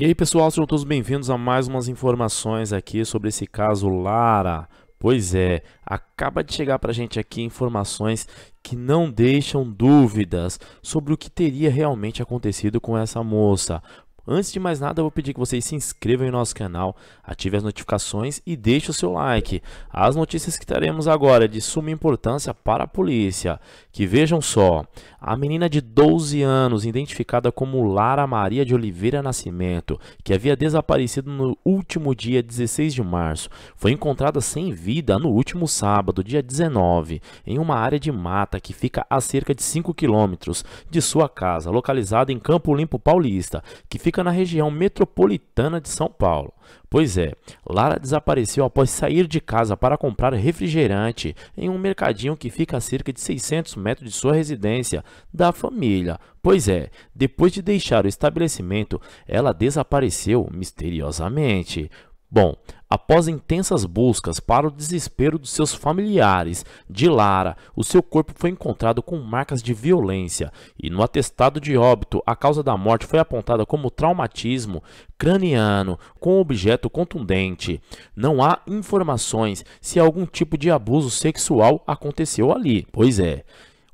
E aí pessoal, sejam todos bem-vindos a mais umas informações aqui sobre esse caso Lara. Pois é, acaba de chegar para a gente aqui informações que não deixam dúvidas sobre o que teria realmente acontecido com essa moça. Antes de mais nada, eu vou pedir que vocês se inscrevam em nosso canal, ative as notificações e deixe o seu like. As notícias que teremos agora é de suma importância para a polícia, que vejam só, a menina de 12 anos, identificada como Lara Maria de Oliveira Nascimento, que havia desaparecido no último dia 16 de março, foi encontrada sem vida no último sábado, dia 19, em uma área de mata que fica a cerca de 5 quilômetros de sua casa, localizada em Campo Limpo Paulista, que fica fica na região metropolitana de São Paulo. Pois é, Lara desapareceu após sair de casa para comprar refrigerante em um mercadinho que fica a cerca de 600 metros de sua residência, da família. Pois é, depois de deixar o estabelecimento, ela desapareceu misteriosamente. Bom, Após intensas buscas, para o desespero dos seus familiares, de Lara, o seu corpo foi encontrado com marcas de violência e no atestado de óbito, a causa da morte foi apontada como traumatismo craniano com objeto contundente. Não há informações se algum tipo de abuso sexual aconteceu ali. Pois é,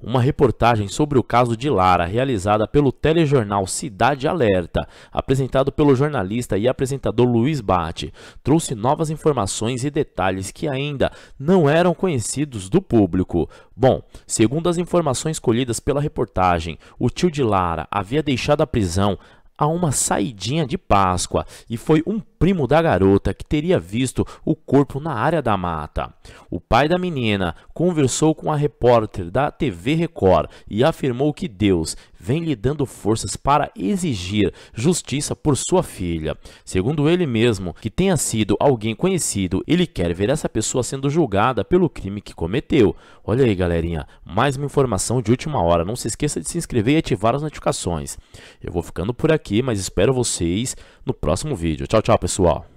uma reportagem sobre o caso de Lara, realizada pelo telejornal Cidade Alerta, apresentado pelo jornalista e apresentador Luiz Bate, trouxe novas informações e detalhes que ainda não eram conhecidos do público. Bom, segundo as informações colhidas pela reportagem, o tio de Lara havia deixado a prisão a uma saidinha de Páscoa e foi um primo da garota que teria visto o corpo na área da mata. O pai da menina conversou com a repórter da TV Record e afirmou que Deus vem lhe dando forças para exigir justiça por sua filha. Segundo ele mesmo, que tenha sido alguém conhecido, ele quer ver essa pessoa sendo julgada pelo crime que cometeu. Olha aí, galerinha, mais uma informação de última hora. Não se esqueça de se inscrever e ativar as notificações. Eu vou ficando por aqui aqui, mas espero vocês no próximo vídeo. Tchau, tchau, pessoal.